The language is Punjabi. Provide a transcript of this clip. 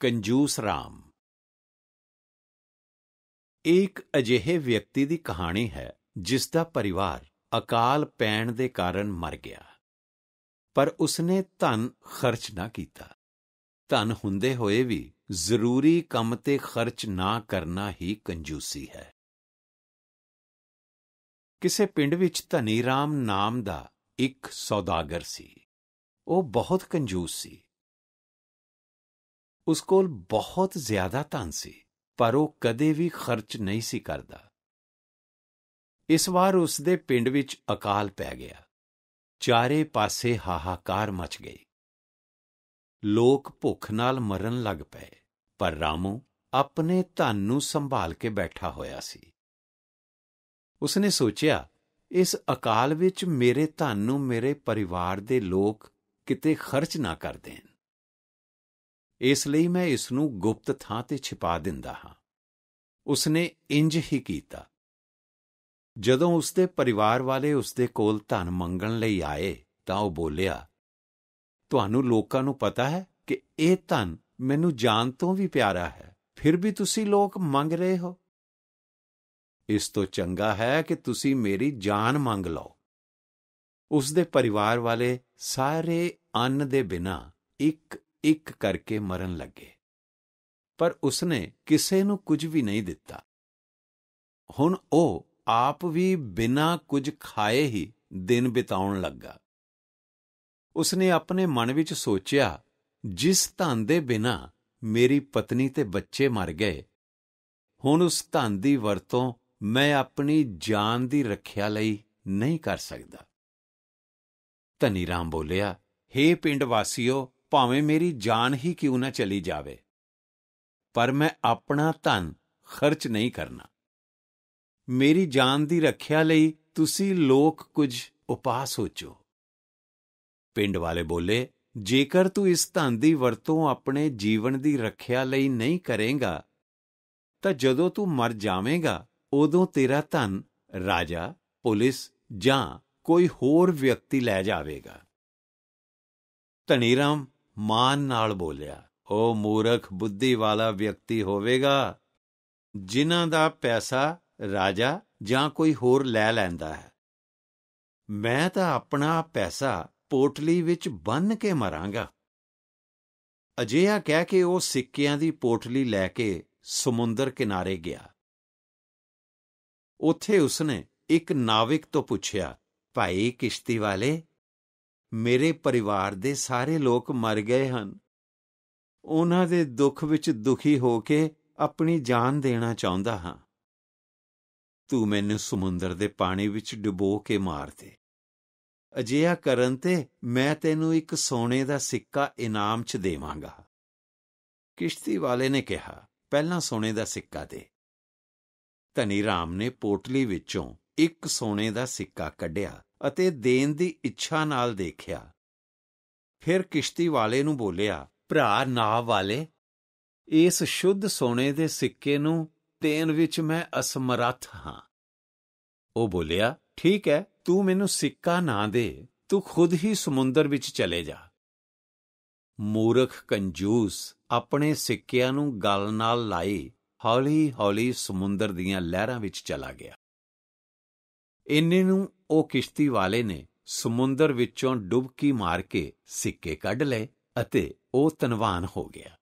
ਕੰਜੂਸ ਰਾਮ ਇੱਕ ਅਜਿਹੇ ਵਿਅਕਤੀ ਦੀ ਕਹਾਣੀ ਹੈ ਜਿਸ ਦਾ ਪਰਿਵਾਰ ਅਕਾਲ ਪੈਣ ਦੇ ਕਾਰਨ ਮਰ ਗਿਆ ਪਰ ਉਸਨੇ ਧਨ ਖਰਚ ਨਾ ਕੀਤਾ ਧਨ ਹੁੰਦੇ ਹੋਏ ਵੀ ਜ਼ਰੂਰੀ ਕੰਮ ਤੇ ਖਰਚ ਨਾ ਕਰਨਾ ਹੀ ਕੰਜੂਸੀ ਹੈ ਕਿਸੇ ਪਿੰਡ ਵਿੱਚ ਧਨੀ ਰਾਮ ਨਾਮ ਦਾ ਇੱਕ ਸੌਦਾਗਰ ਸੀ ਉਹ ਬਹੁਤ ਕੰਜੂਸ ਸੀ ਉਸ ਕੋਲ ਬਹੁਤ ਜ਼ਿਆਦਾ ਧਨ ਸੀ ਪਰ ਉਹ ਕਦੇ ਵੀ ਖਰਚ ਨਹੀਂ ਸੀ ਕਰਦਾ ਇਸ ਵਾਰ ਉਸ ਦੇ ਪਿੰਡ ਵਿੱਚ ਅਕਾਲ ਪੈ ਗਿਆ ਚਾਰੇ ਪਾਸੇ ਹਾਹਾਕਾਰ ਮਚ ਗਈ ਲੋਕ ਭੁੱਖ ਨਾਲ ਮਰਨ ਲੱਗ ਪਏ ਪਰ ਰਾਮੂ ਆਪਣੇ ਧਨ ਨੂੰ ਸੰਭਾਲ ਕੇ ਬੈਠਾ ਹੋਇਆ ਸੀ ਉਸਨੇ ਸੋਚਿਆ ਇਸ ਅਕਾਲ ਵਿੱਚ ਮੇਰੇ ਧਨ ਨੂੰ ਮੇਰੇ ਪਰਿਵਾਰ ਦੇ ਲੋਕ ਕਿਤੇ ਖਰਚ ਨਾ ਕਰ ਦੇਣ ਇਸ ਲਈ ਮੈਂ ਇਸ ਨੂੰ ਗੁਪਤ ਥਾਂ ਤੇ ਛਿਪਾ ਦਿੰਦਾ ਹਾਂ ਉਸ ਨੇ ਇੰਜ ਹੀ ਕੀਤਾ ਜਦੋਂ ਉਸ ਦੇ ਪਰਿਵਾਰ ਵਾਲੇ ਉਸ ਦੇ ਕੋਲ ਧਨ ਮੰਗਣ ਲਈ ਆਏ ਤਾਂ ਉਹ ਬੋਲਿਆ ਤੁਹਾਨੂੰ ਲੋਕਾਂ ਨੂੰ ਪਤਾ ਹੈ ਕਿ ਇਹ ਧਨ ਮੈਨੂੰ ਜਾਨ ਤੋਂ ਵੀ ਪਿਆਰਾ ਹੈ ਫਿਰ ਵੀ ਤੁਸੀਂ ਲੋਕ ਮੰਗ ਰਹੇ ਹੋ ਇਸ ਤੋਂ ਚੰਗਾ ਹੈ ਕਿ ਤੁਸੀਂ ਮੇਰੀ ਜਾਨ ਮੰਗ ਲਓ ਉਸ ਦੇ ਪਰਿਵਾਰ ਵਾਲੇ ਸਾਰੇ ਅੰਨ ਦੇ ਬਿਨਾ ਇੱਕ ਇੱਕ ਕਰਕੇ ਮਰਨ ਲੱਗੇ ਪਰ ਉਸਨੇ ਕਿਸੇ ਨੂੰ ਕੁਝ ਵੀ ਨਹੀਂ ਦਿੱਤਾ ਹੁਣ ਉਹ ਆਪ ਵੀ ਬਿਨਾਂ ਕੁਝ ਖਾਏ ਹੀ ਦਿਨ ਬਿਤਾਉਣ ਲੱਗਾ ਉਸਨੇ ਆਪਣੇ ਮਨ ਵਿੱਚ ਸੋਚਿਆ ਜਿਸ ਧਨ ਦੇ ਬਿਨਾਂ ਮੇਰੀ ਪਤਨੀ ਤੇ ਬੱਚੇ ਮਰ ਗਏ ਹੁਣ ਉਸ ਧਨ ਦੀ ਵਰਤੋਂ ਮੈਂ ਆਪਣੀ ਜਾਨ ਦੀ ਰੱਖਿਆ ਲਈ ਨਹੀਂ ਕਰ ਸਕਦਾ ਧਨੀ ਰਾਮ ਬੋਲਿਆ हे ਪਿੰਡ ਵਾਸੀਓ ਭਾਵੇਂ ਮੇਰੀ ਜਾਨ ਹੀ ਕਿਉਂ ਨਾ ਚਲੀ ਜਾਵੇ ਪਰ ਮੈਂ ਆਪਣਾ ਧਨ ਖਰਚ ਨਹੀਂ ਕਰਨਾ ਮੇਰੀ ਜਾਨ ਦੀ ਰੱਖਿਆ ਲਈ ਤੁਸੀਂ ਲੋਕ ਕੁਝ ਉਪਾਅ ਸੋਚੋ ਪਿੰਡ ਵਾਲੇ ਬੋਲੇ ਜੇਕਰ ਤੂੰ ਇਸ ਧਨ ਦੀ ਵਰਤੋਂ ਆਪਣੇ ਜੀਵਨ ਦੀ ਰੱਖਿਆ ਲਈ ਨਹੀਂ ਕਰੇਗਾ ਤਾਂ ਜਦੋਂ ਤੂੰ ਮਰ ਜਾਵੇਂਗਾ ਉਦੋਂ ਤੇਰਾ ਧਨ ਰਾਜਾ ਪੁਲਿਸ ਜਾਂ ਕੋਈ ਹੋਰ ਵਿਅਕਤੀ ਲੈ ਜਾਵੇਗਾ ਧਨੀਰਾਮ ਮਾਨ ਨਾਲ ਬੋਲਿਆ ਉਹ ਮੂਰਖ ਬੁੱਧੀ ਵਾਲਾ ਵਿਅਕਤੀ ਹੋਵੇਗਾ ਜਿਨ੍ਹਾਂ ਦਾ ਪੈਸਾ ਰਾਜਾ ਜਾਂ ਕੋਈ ਹੋਰ ਲੈ ਲੈਂਦਾ ਹੈ ਮੈਂ ਤਾਂ ਆਪਣਾ ਪੈਸਾ ਪੋਟਲੀ ਵਿੱਚ ਬੰਨ ਕੇ ਮਰਾਂਗਾ ਅਜਿਹਾ ਕਹਿ ਕੇ ਉਹ ਸਿੱਕਿਆਂ ਦੀ ਪੋਟਲੀ ਲੈ ਕੇ ਸਮੁੰਦਰ ਕਿਨਾਰੇ ਗਿਆ ਉੱਥੇ ਉਸਨੇ ਇੱਕ ਨਾਵਿਕ ਤੋਂ ਪੁੱਛਿਆ ਭਾਈ ਕਿਸ਼ਤੀ ਵਾਲੇ ਮੇਰੇ ਪਰਿਵਾਰ ਦੇ ਸਾਰੇ ਲੋਕ ਮਰ ਗਏ ਹਨ ਉਹਨਾਂ ਦੇ ਦੁੱਖ ਵਿੱਚ ਦੁਖੀ ਹੋ ਕੇ ਆਪਣੀ ਜਾਨ ਦੇਣਾ ਚਾਹੁੰਦਾ ਹਾਂ ਤੂੰ ਮੈਨੂੰ ਸਮੁੰਦਰ ਦੇ ਪਾਣੀ ਵਿੱਚ ਡੁਬੋ ਕੇ ਮਾਰ ਦੇ ਅਜਿਹਾ ਕਰਨ ਤੇ ਮੈਂ ਤੈਨੂੰ ਇੱਕ ਸੋਨੇ ਦਾ ਸਿੱਕਾ ਇਨਾਮ 'ਚ ਦੇਵਾਂਗਾ ਕਿਸ਼ਤੀ ਵਾਲੇ ਨੇ ਕਿਹਾ ਪਹਿਲਾਂ ਸੋਨੇ ਦਾ ਸਿੱਕਾ ਦੇ ਧਨੀ ਰਾਮ ਨੇ ਪੋਟਲੀ ਵਿੱਚੋਂ ਇੱਕ ਸੋਨੇ ਦਾ ਸਿੱਕਾ ਕੱਢਿਆ ਅਤੇ ਦੇਣ ਦੀ ਇੱਛਾ ਨਾਲ ਦੇਖਿਆ ਫਿਰ ਕਿਸ਼ਤੀ ਵਾਲੇ ਨੂੰ ਬੋਲਿਆ ਭਰਾ ਨਾਵ ਵਾਲੇ ਇਸ ਸ਼ੁੱਧ ਸੋਨੇ ਦੇ ਸਿੱਕੇ ਨੂੰ ਦੇਣ ਵਿੱਚ ਮੈਂ ਅਸਮਰੱਥ ਹਾਂ ਉਹ ਬੋਲਿਆ ਠੀਕ ਹੈ ਤੂੰ ਮੈਨੂੰ ਸਿੱਕਾ ਨਾ ਦੇ ਤੂੰ ਖੁਦ ਹੀ ਸਮੁੰਦਰ ਵਿੱਚ ਚਲੇ ਜਾ ਮੂਰਖ ਕੰਜੂਸ ਆਪਣੇ ਸਿੱਕਿਆਂ ਨੂੰ ਗਲ ਨਾਲ ਲਾਈ ਹੌਲੀ-ਹੌਲੀ ਸਮੁੰਦਰ ਦੀਆਂ ਲਹਿਰਾਂ ਵਿੱਚ ਚਲਾ ਗਿਆ ਇੰਨੇ ਨੂੰ ਉਹ ਕਿਸ਼ਤੀ ਵਾਲੇ ਨੇ ਸਮੁੰਦਰ ਵਿੱਚੋਂ ਡੁਬਕੀ ਮਾਰ ਕੇ ਸਿੱਕੇ ਕੱਢ ਲਏ ਅਤੇ ਉਹ ਤਨਵਾਨ ਹੋ ਗਿਆ